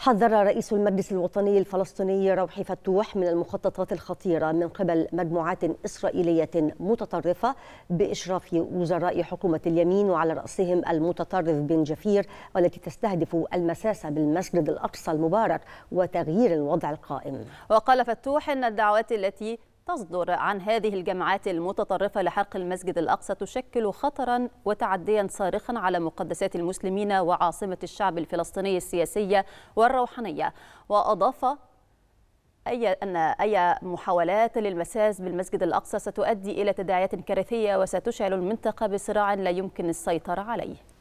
حذر رئيس المجلس الوطني الفلسطيني روحي فتوح من المخططات الخطيرة من قبل مجموعات إسرائيلية متطرفة بإشراف وزراء حكومة اليمين وعلى رأسهم المتطرف بن جفير والتي تستهدف المساسة بالمسجد الأقصى المبارك وتغيير الوضع القائم وقال فتوح أن الدعوات التي تصدر عن هذه الجماعات المتطرفة لحرق المسجد الأقصى تشكل خطرا وتعديا صارخا على مقدسات المسلمين وعاصمة الشعب الفلسطيني السياسية والروحانية وأضاف أي أن أي محاولات للمساس بالمسجد الأقصى ستؤدي إلى تداعيات كارثية وستشعل المنطقة بصراع لا يمكن السيطرة عليه